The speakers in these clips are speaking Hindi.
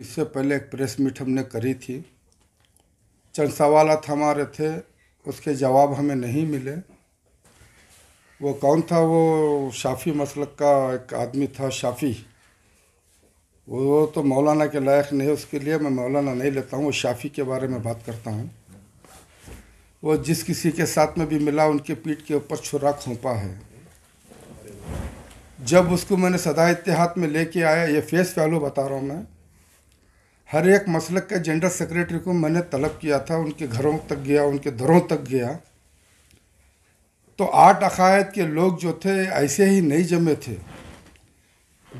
इससे पहले एक प्रेस मीट हमने करी थी चंद सवाल हमारे थे उसके जवाब हमें नहीं मिले वो कौन था वो शाफ़ी मसलक का एक आदमी था शाफ़ी वो तो मौलाना के लायक नहीं उसके लिए मैं मौलाना नहीं लेता हूँ वो शाफ़ी के बारे में बात करता हूँ वो जिस किसी के साथ में भी मिला उनके पीठ के ऊपर छुरा खोपा है जब उसको मैंने सदा इतिहाद में लेके आया ये फेस वैल्यू बता रहा हूँ मैं हर एक मसलक के जनरल सेक्रेटरी को मैंने तलब किया था उनके घरों तक गया उनके दरों तक गया तो आठ अकायद के लोग जो थे ऐसे ही नहीं जमे थे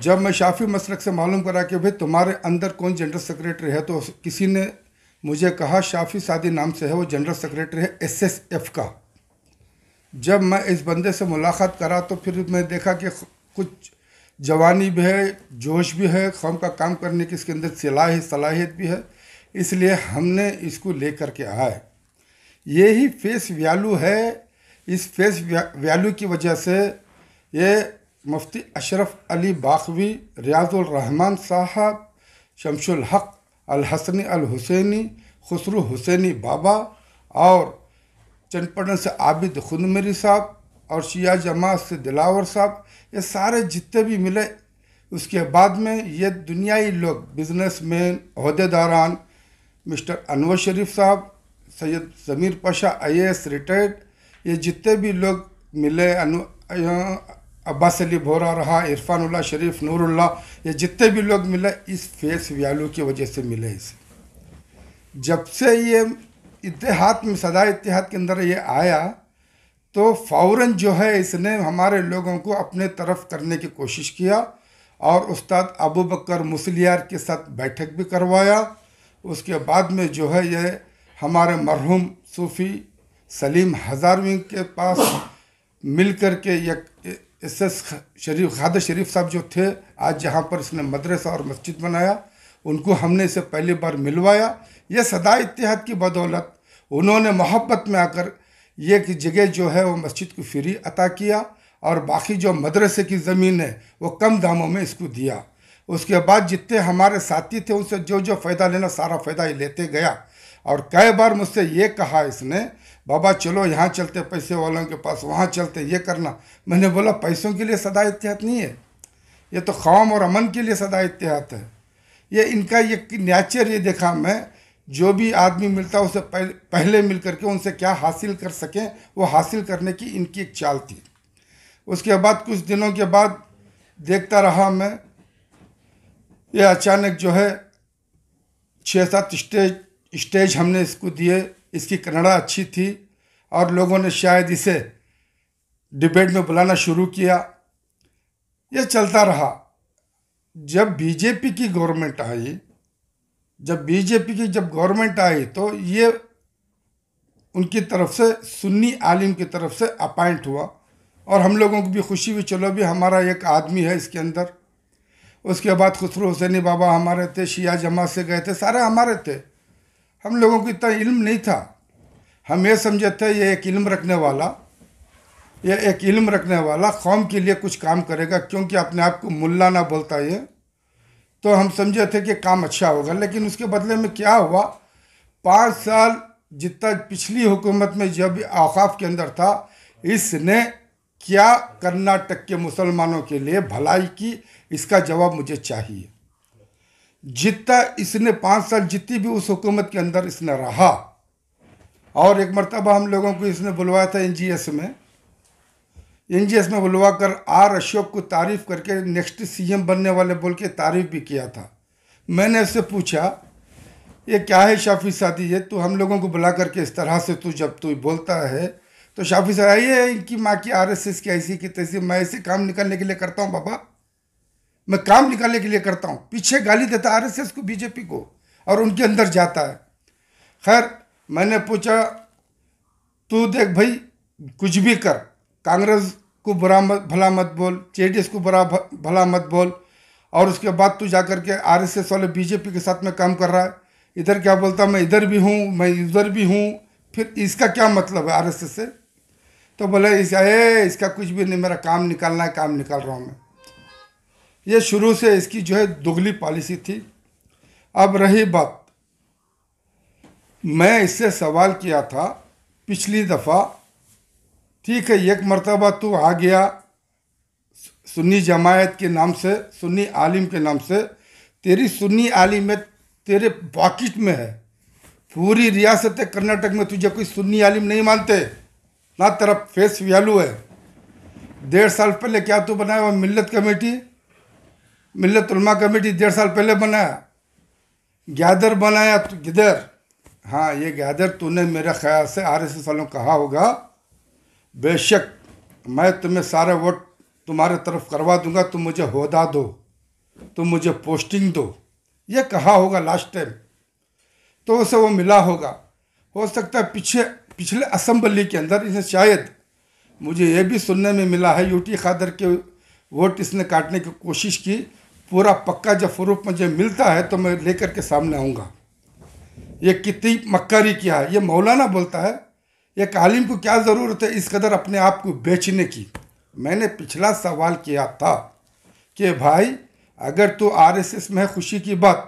जब मैं शाफी मसलक से मालूम करा कि भाई तुम्हारे अंदर कौन जनरल सेक्रेटरी है तो किसी ने मुझे कहा शाफी सादी नाम से है वो जनरल सेक्रेटरी है एस एस एफ का जब मैं इस बंदे से मुलाकात करा तो फिर मैं देखा कि कुछ जवानी भी है जोश भी है कौम का काम करने की इसके अंदर सलाह सलाहियत भी है इसलिए हमने इसको लेकर के आए ये ही फेस वैल्यू है इस फेस वैल्यू की वजह से ये मुफ्ती अशरफ अली बाखवी रियाजुलरहमान साहब शमशुल हक अलहसनी हसनी अल हुसैनी बाबा और चनपटन से आबिद खुद साहब और शिया जमात से दिलावर साहब ये सारे जितने भी मिले उसके बाद में ये दुनियाई लोग बिजनेसमैन अहदेदारान मिस्टर अनवर शरीफ साहब सैयद ज़मीर पाशा एस रिटायर्ड ये जितने भी लोग मिले अनु अब्बास अली भोरा रहा इरफानुल्ला शरीफ नूरुल्ला ये जितने भी लोग मिले इस फेस व्यालू की वजह से मिले इसे जब से ये इतिहाद में सदा इतिहाद के अंदर ये आया तो फौरन जो है इसने हमारे लोगों को अपने तरफ करने की कोशिश किया और उस्ताद अबू बकर मुसलियार के साथ बैठक भी करवाया उसके बाद में जो है यह हमारे मरहूम सूफ़ी सलीम हज़ारवी के पास मिल कर के एक एस एस शरीफ खाद शरीफ साहब जो थे आज जहाँ पर इसने मदरसा और मस्जिद बनाया उनको हमने इसे पहली बार मिलवाया यह सदा इतिहाद की बदौलत उन्होंने मोहब्बत में आकर ये कि जगह जो है वो मस्जिद को फ्री अता किया और बाकी जो मदरसे की ज़मीन है वो कम दामों में इसको दिया उसके बाद जितने हमारे साथी थे उनसे जो जो फ़ायदा लेना सारा फ़ायदा ही लेते गया और कई बार मुझसे ये कहा इसने बाबा चलो यहाँ चलते पैसे वालों के पास वहाँ चलते ये करना मैंने बोला पैसों के लिए सदा इतिहात नहीं है ये तो कौम और अमन के लिए सदा इतिहात है ये इनका ये नेचर ये देखा मैं जो भी आदमी मिलता उसे पहले मिल करके उनसे क्या हासिल कर सकें वो हासिल करने की इनकी एक चाल थी उसके बाद कुछ दिनों के बाद देखता रहा मैं ये अचानक जो है छः सात स्टेज स्टेज हमने इसको दिए इसकी कन्नड़ा अच्छी थी और लोगों ने शायद इसे डिबेट में बुलाना शुरू किया यह चलता रहा जब बीजेपी की गवर्नमेंट आई जब बीजेपी की जब गवर्नमेंट आई तो ये उनकी तरफ से सुन्नी आलिम की तरफ से अपॉइंट हुआ और हम लोगों को भी खुशी हुई चलो भी हमारा एक आदमी है इसके अंदर उसके बाद खुसरो हुसैनी बाबा हमारे थे शिया जमात से गए थे सारे हमारे थे हम लोगों को इतना इल्म नहीं था हम ये समझे थे ये एक इल्म रखने वाला ये एक इल्म रखने वाला कौम के लिए कुछ काम करेगा क्योंकि अपने आप को मुला ना बोलता ये तो हम समझे थे कि काम अच्छा होगा लेकिन उसके बदले में क्या हुआ पाँच साल जितना पिछली हुकूमत में जब अवकाफ़ के अंदर था इसने क्या कर्नाटक के मुसलमानों के लिए भलाई की इसका जवाब मुझे चाहिए जितना इसने पाँच साल जितनी भी उस हुकूमत के अंदर इसने रहा और एक मरतबा हम लोगों को इसने बुलवाया था एन में एनजीएस में बुलवा कर आर अशोक को तारीफ करके नेक्स्ट सीएम बनने वाले बोल के तारीफ भी किया था मैंने उससे पूछा ये क्या है शाफी शादी ये तो हम लोगों को बुला करके इस तरह से तू जब तू बोलता है तो शाफी साहब आइए इनकी माँ की आर एस एस की ऐसी की तैसी मैं ऐसे काम निकालने के लिए करता हूँ बाबा मैं काम निकालने के लिए करता हूँ पीछे गाली देता आर एस एस को बीजेपी को और उनके अंदर जाता है खैर मैंने पूछा तू देख भाई कुछ भी कर कांग्रेस को बुरा मत भला मत बोल जे को बुरा भला मत बोल और उसके बाद तू जा करके के आर एस एस वाले बीजेपी के साथ में काम कर रहा है इधर क्या बोलता मैं इधर भी हूँ मैं इधर भी हूँ फिर इसका क्या मतलब है आर एस एस से तो बोले इसका ए इसका कुछ भी नहीं मेरा काम निकालना है काम निकाल रहा हूँ मैं ये शुरू से इसकी जो है दुगली पॉलिसी थी अब रही बात मैं इससे सवाल किया था पिछली दफ़ा ठीक है एक मरतबा तू आ गया सुन्नी जमायत के नाम से सुन्नी आलिम के नाम से तेरी सुन्नी में तेरे पॉकेट में है पूरी रियासत कर्नाटक में तुझे कोई सुन्नी आलिम नहीं मानते ना तेरा फेस वैल्यू है डेढ़ साल पहले क्या तू बनाया वह मिल्लत कमेटी मिल्लत उलमा कमेटी डेढ़ साल पहले बनाया गैदर बनाया तो गिदर हाँ ये गैदर तूने मेरे ख्याल से आर एस एस वालों कहा होगा बेशक मैं तुम्हें सारा वोट तुम्हारे तरफ करवा दूंगा तुम मुझे होदा दो तुम मुझे पोस्टिंग दो ये कहा होगा लास्ट टाइम तो उसे वो मिला होगा हो सकता है पीछे पिछले असम्बली के अंदर इसे शायद मुझे ये भी सुनने में मिला है यूटी खादर के वोट इसने काटने की कोशिश की पूरा पक्का जब फ्रूप मुझे मिलता है तो मैं लेकर के सामने आऊँगा ये कितनी मक्कारी किया है ये मौलाना बोलता है एक आलिम को क्या ज़रूरत है इस कदर अपने आप को बेचने की मैंने पिछला सवाल किया था कि भाई अगर तू आरएसएस में है खुशी की बात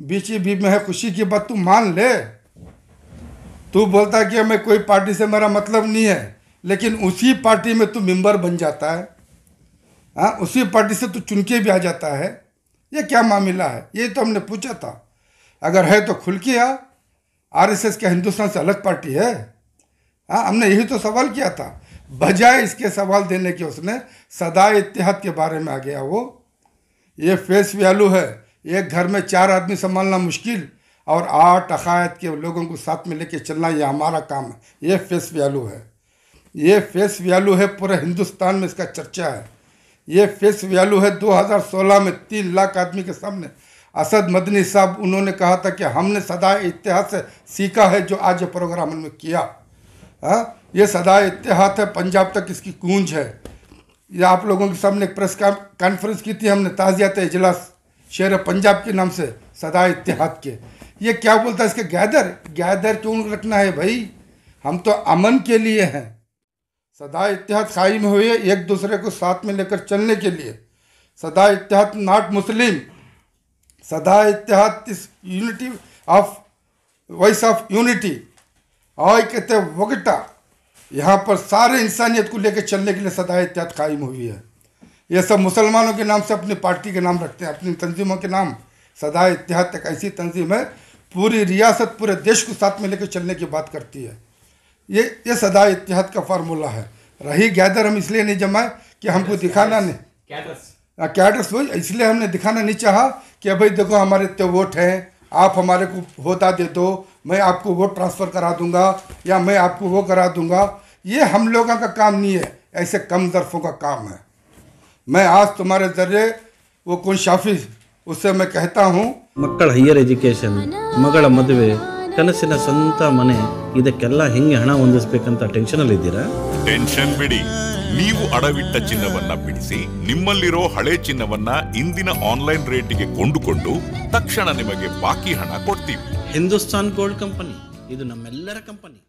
बीच बीजेपी में है खुशी की बात तू मान ले तू बोलता कि हमें कोई पार्टी से मेरा मतलब नहीं है लेकिन उसी पार्टी में तू मेंबर बन जाता है हाँ उसी पार्टी से तू चुन के भी आ जाता है ये क्या मामला है ये तो हमने पूछा था अगर है तो खुल के आ आर एस एस क्या हिंदुस्तान से अलग पार्टी है हाँ हमने यही तो सवाल किया था बजाय इसके सवाल देने के उसने सदा इतिहाद के बारे में आ गया वो ये फेस वैल्यू है एक घर में चार आदमी संभालना मुश्किल और आठ अकायद के लोगों को साथ में लेके चलना ये हमारा काम है ये फेस वैल्यू है ये फेस वैल्यू है पूरे हिंदुस्तान में इसका चर्चा है ये फेस वैल्यू है 2016 में तीन लाख आदमी के सामने असद मदनी साहब उन्होंने कहा था कि हमने सदा इतिहास से सीखा है जो आज प्रोग्राम में किया हाँ ये सदा इतिहात है पंजाब तक इसकी गूंज है ये आप लोगों के सामने प्रेस कॉन्फ्रेंस की थी हमने ताज़ियात इजलास शेर पंजाब के नाम से सदा इतिहाद के ये क्या बोलता है इसके गैदर गैदर क्यों रखना है भाई हम तो अमन के लिए हैं सदा इतिहाद कायम हुए एक दूसरे को साथ में लेकर चलने के लिए सदा इतिहाद नॉट मुस्लिम सदा इतिहाद इस unity of voice of unity और कहते वगटा यहाँ पर सारे इंसानियत को लेकर चलने के लिए सदा एहतियात कायम हुई है यह सब मुसलमानों के नाम से अपनी पार्टी के नाम रखते हैं अपनी तंजीमों के नाम सदा इतिहाद तक ऐसी तंजीम है पूरी रियासत पूरे देश को साथ में लेकर चलने की बात करती है ये ये सदा इतिहाद का फार्मूला है रही गैदर हम इसलिए नहीं जमाए कि हमको दिखाना नहीं हाँ, कैडर्स वही इसलिए हमने दिखाना नहीं चाहा कि भाई देखो हमारे इतने तो वोट हैं आप हमारे को होता दे दो मैं आपको वो ट्रांसफ़र करा दूंगा या मैं आपको वो करा दूंगा ये हम लोगों का काम नहीं है ऐसे कम दर्फों का काम है मैं आज तुम्हारे जरिए वो कौन शाफिज उससे मैं कहता हूँ मक्कड़ हायर एजुकेशन मगड़ मदवे ಕನಸಿನ ಸ್ವಂತ ಮನೆ ಇದಕ್ಕೆಲ್ಲ ಹೆಂಗೆ ಹಣ ಹೊಂದಿಸ್ಬೇಕಂತ ಅಲ್ಲಿ ಇದ್ದೀರಾ ಟೆನ್ಷನ್ ಬಿಡಿ ನೀವು ಅಡವಿಟ್ಟ ಚಿನ್ನವನ್ನ ಬಿಡಿಸಿ ನಿಮ್ಮಲ್ಲಿರೋ ಹಳೆ ಚಿನ್ನವನ್ನ ಇಂದಿನ ಆನ್ಲೈನ್ ರೇಟಿಗೆ ಕೊಂಡುಕೊಂಡು ತಕ್ಷಣ ನಿಮಗೆ ಬಾಕಿ ಹಣ ಕೊಡ್ತೀವಿ ಹಿಂದೂಸ್ತಾನ್ ಗೋಲ್ಡ್ ಕಂಪನಿ ಇದು ನಮ್ಮೆಲ್ಲರ ಕಂಪನಿ